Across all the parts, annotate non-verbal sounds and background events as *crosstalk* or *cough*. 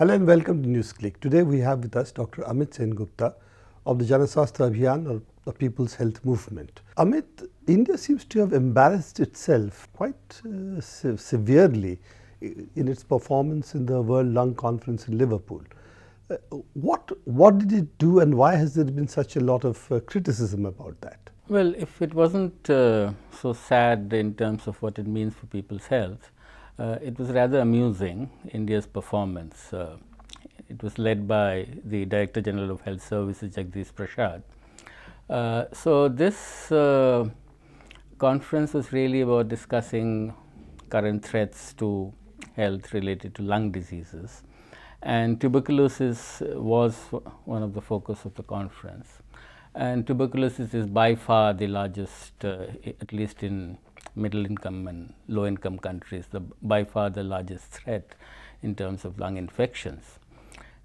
Hello and welcome to NewsClick. Today we have with us Dr. Amit Sen Gupta of the Janasastra Abhiyan or the People's Health Movement. Amit, India seems to have embarrassed itself quite uh, se severely in its performance in the World Lung Conference in Liverpool. Uh, what, what did it do and why has there been such a lot of uh, criticism about that? Well, if it wasn't uh, so sad in terms of what it means for people's health, uh, it was rather amusing, India's performance. Uh, it was led by the Director General of Health Services, Jagdish Prasad. Uh, so, this conference was really about discussing current threats to health related to lung diseases and tuberculosis was one of the focus of the conference and tuberculosis is by far the largest uh, at least in middle income and low income countries, the by far the largest threat in terms of lung infections.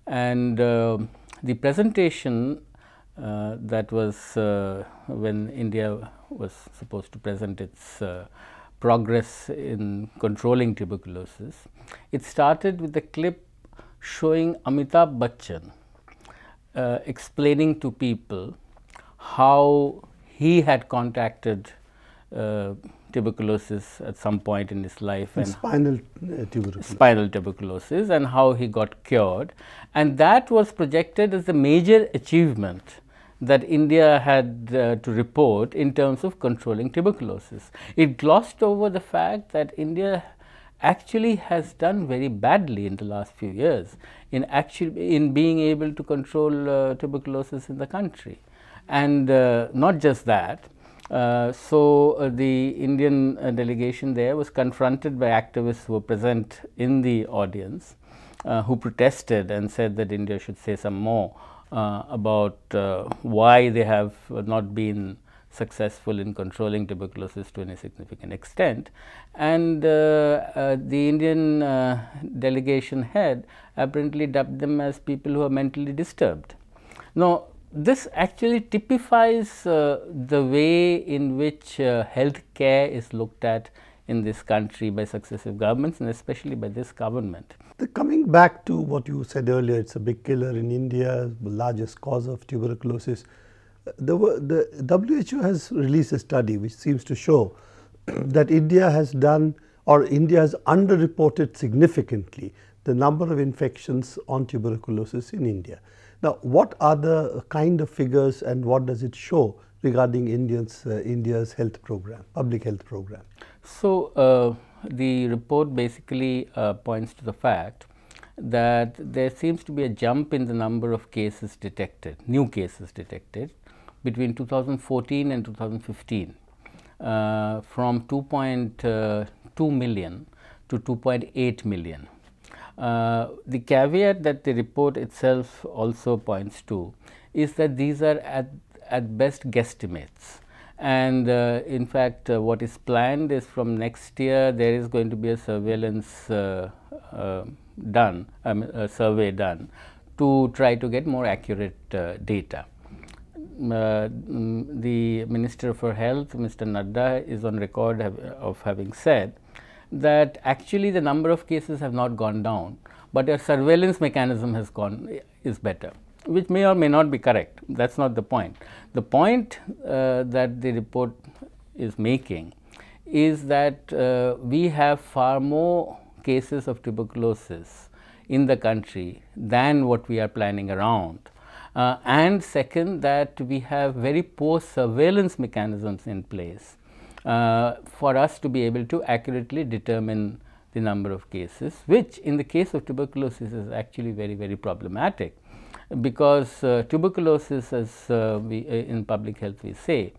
And uh, the presentation uh, that was uh, when India was supposed to present its uh, progress in controlling tuberculosis, it started with a clip showing Amitabh Bachchan uh, explaining to people how he had contacted uh, tuberculosis at some point in his life and, spinal uh, tuberculosis. spinal tuberculosis and how he got cured and that was projected as a major achievement that India had uh, to report in terms of controlling tuberculosis. It glossed over the fact that India actually has done very badly in the last few years in actually in being able to control uh, tuberculosis in the country and uh, not just that uh, so, uh, the Indian uh, delegation there was confronted by activists who were present in the audience who protested and said that India should say some more about why they have not been successful in controlling tuberculosis to any significant extent. And uh, uh, the Indian uh, delegation head apparently dubbed them as people who are mentally disturbed. Now, this actually typifies uh, the way in which uh, health care is looked at in this country by successive governments and especially by this government. The coming back to what you said earlier, it's a big killer in India, the largest cause of tuberculosis. The, the WHO has released a study which seems to show *clears throat* that India has done or India has underreported significantly the number of infections on tuberculosis in India. Now, what are the kind of figures and what does it show regarding Indians, uh, India's health program, public health program? So, uh, the report basically uh, points to the fact that there seems to be a jump in the number of cases detected, new cases detected between 2014 and 2015 uh, from 2.2 uh, million to 2.8 million. Uh, the caveat that the report itself also points to is that these are at, at best guesstimates. And uh, in fact, uh, what is planned is from next year there is going to be a surveillance uh, uh, done, um, a survey done to try to get more accurate data. Uh, mm, the Minister for Health, Mr. Nadda, is on record have, of having said that actually the number of cases have not gone down, but your surveillance mechanism has gone is better which may or may not be correct that is not the point. The point uh, that the report is making is that uh, we have far more cases of tuberculosis in the country than what we are planning around. Uh, and second that we have very poor surveillance mechanisms in place uh, for us to be able to accurately determine the number of cases, which in the case of tuberculosis is actually very, very problematic because uh, tuberculosis as uh, we, uh, in public health we say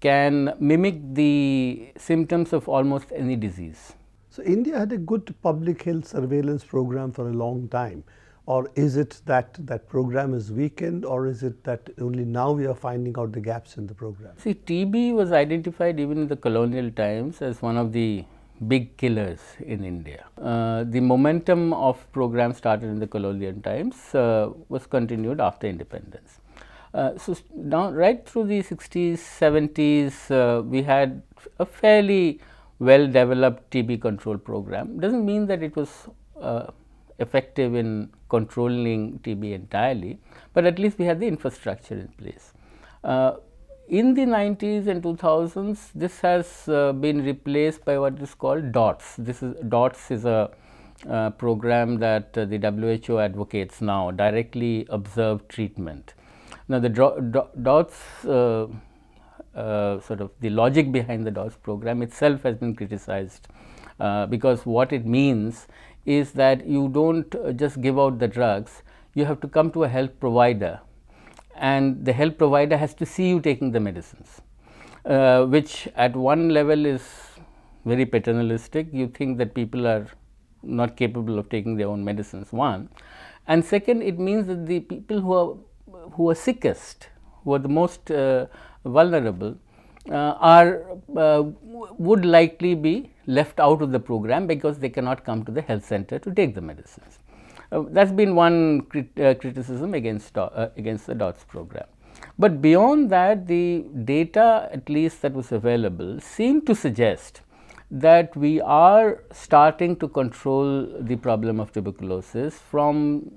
can mimic the symptoms of almost any disease. So, India had a good public health surveillance program for a long time or is it that that program is weakened or is it that only now we are finding out the gaps in the program? See TB was identified even in the colonial times as one of the big killers in India. Uh, the momentum of programs started in the colonial times uh, was continued after independence. Uh, so, now right through the 60s, 70s, uh, we had a fairly well developed TB control program. Does not mean that it was uh, effective in controlling TB entirely, but at least we had the infrastructure in place. Uh, in the 90s and 2000s, this has uh, been replaced by what is called DOTS. This is DOTS is a uh, program that uh, the WHO advocates now, directly observed treatment. Now, the DOTS uh, uh, sort of the logic behind the DOTS program itself has been criticized because what it means is that you do not uh, just give out the drugs, you have to come to a health provider and the health provider has to see you taking the medicines, uh, which at one level is very paternalistic. You think that people are not capable of taking their own medicines, one. And second, it means that the people who are, who are sickest, who are the most uh, vulnerable, uh, are uh, would likely be left out of the program because they cannot come to the health center to take the medicines. Uh, that has been one crit, uh, criticism against, uh, against the DOTS program. But beyond that the data at least that was available seemed to suggest that we are starting to control the problem of tuberculosis from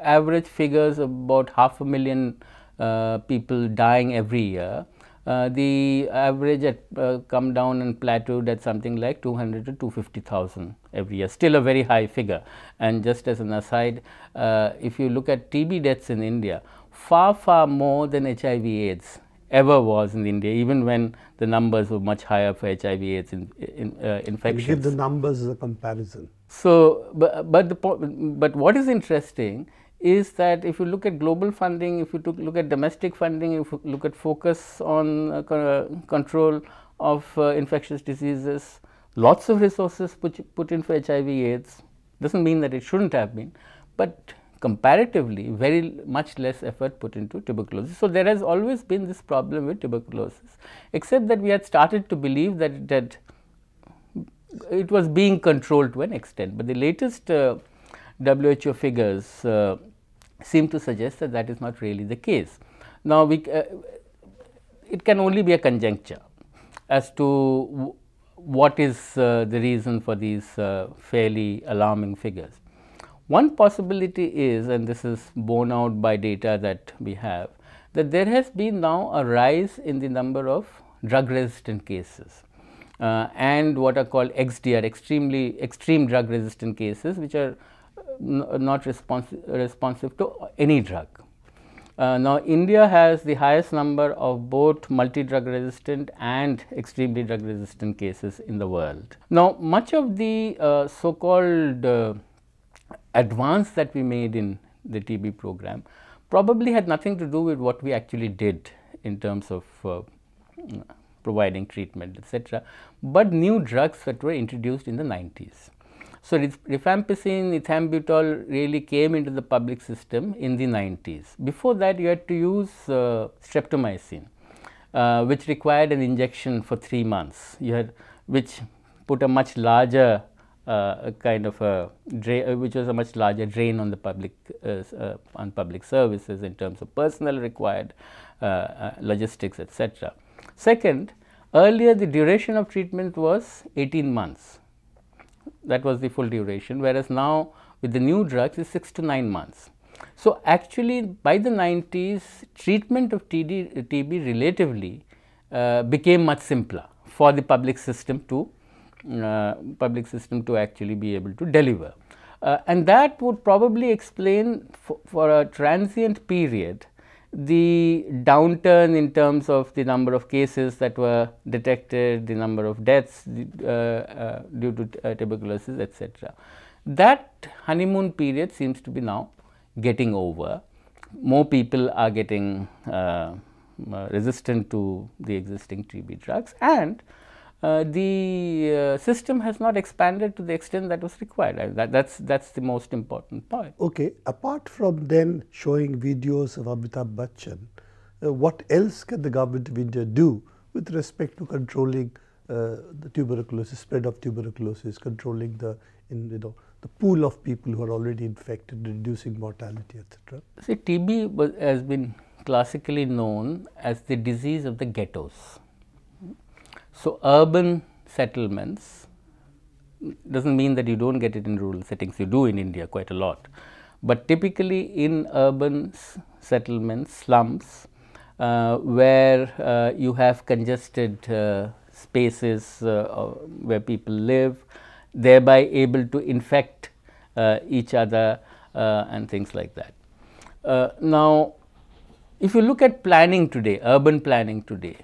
average figures of about half a million uh, people dying every year uh, the average had uh, come down and plateaued at something like 200 to 250,000 every year, still a very high figure. And just as an aside, uh, if you look at TB deaths in India, far, far more than HIV AIDS ever was in India, even when the numbers were much higher for HIV AIDS in, in, uh, infections. Give the numbers as a comparison. So, but, but, the, but what is interesting is that if you look at global funding, if you look at domestic funding, if you look at focus on uh, uh, control of uh, infectious diseases, lots of resources put, put in for HIV AIDS. Does not mean that it should not have been, but comparatively very much less effort put into tuberculosis. So, there has always been this problem with tuberculosis, except that we had started to believe that, that it was being controlled to an extent, but the latest uh, WHO figures uh, seem to suggest that that is not really the case. Now, we uh, it can only be a conjecture as to what is uh, the reason for these uh, fairly alarming figures. One possibility is and this is borne out by data that we have that there has been now a rise in the number of drug resistant cases. Uh, and what are called XDR extremely extreme drug resistant cases which are not responsi responsive to any drug. Uh, now, India has the highest number of both multi-drug resistant and extremely drug resistant cases in the world. Now, much of the uh, so-called uh, advance that we made in the TB program probably had nothing to do with what we actually did in terms of uh, providing treatment, etc., but new drugs that were introduced in the 90s. So, rifampicin, ethambutol really came into the public system in the 90s. Before that, you had to use uh, streptomycin, uh, which required an injection for 3 months, you had which put a much larger uh, kind of a drain, uh, which was a much larger drain on the public, uh, uh, on public services in terms of personnel required, logistics, etc. Second, earlier the duration of treatment was 18 months that was the full duration whereas now with the new drugs is 6 to 9 months. So, actually by the 90s treatment of TD, TB relatively uh, became much simpler for the public system to uh, public system to actually be able to deliver. Uh, and that would probably explain for, for a transient period the downturn in terms of the number of cases that were detected, the number of deaths uh, uh, due to uh, tuberculosis etc. That honeymoon period seems to be now getting over. More people are getting uh, uh, resistant to the existing TB drugs and uh, the uh, system has not expanded to the extent that was required. that, that's that's the most important point. Okay. Apart from then showing videos of Amitabh Bachchan, uh, what else can the government of India do with respect to controlling uh, the tuberculosis, spread of tuberculosis, controlling the in, you know the pool of people who are already infected, reducing mortality, etc. See, TB was, has been classically known as the disease of the ghettos. So, urban settlements does not mean that you do not get it in rural settings, you do in India quite a lot. But typically in urban settlements, slums, uh, where uh, you have congested uh, spaces uh, where people live, thereby able to infect uh, each other uh, and things like that. now, if you look at planning today, urban planning today,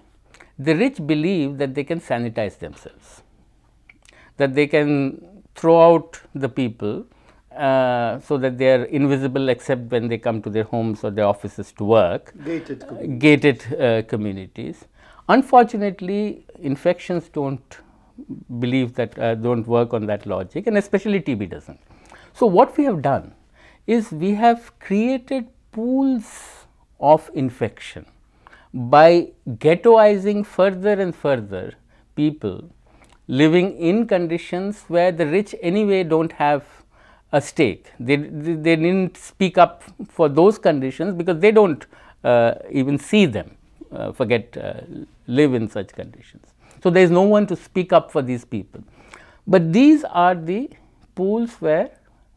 the rich believe that they can sanitize themselves, that they can throw out the people uh, so that they are invisible except when they come to their homes or their offices to work. Gated uh, communities. Gated, uh, communities. Unfortunately, infections do not believe that, uh, do not work on that logic and especially TB does not. So, what we have done is we have created pools of infection by ghettoizing further and further people living in conditions where the rich anyway do not have a stake. They, they, they did not speak up for those conditions because they do not uh, even see them, uh, forget uh, live in such conditions. So, there is no one to speak up for these people, but these are the pools where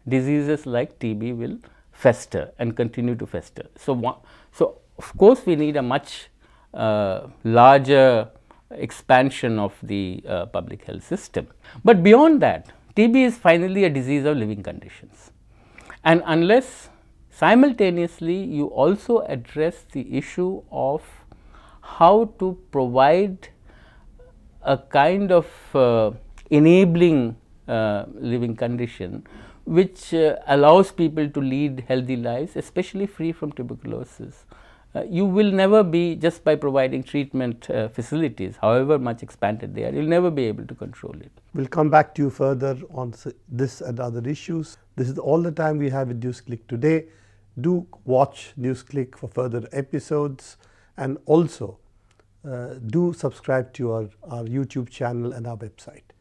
diseases like TB will fester and continue to fester. So, so of course, we need a much uh, larger expansion of the uh, public health system. But beyond that, TB is finally a disease of living conditions. And unless simultaneously you also address the issue of how to provide a kind of uh, enabling uh, living condition which uh, allows people to lead healthy lives especially free from tuberculosis uh, you will never be just by providing treatment uh, facilities, however much expanded they are, you will never be able to control it. We will come back to you further on this and other issues. This is all the time we have with NewsClick today. Do watch NewsClick for further episodes and also uh, do subscribe to our, our YouTube channel and our website.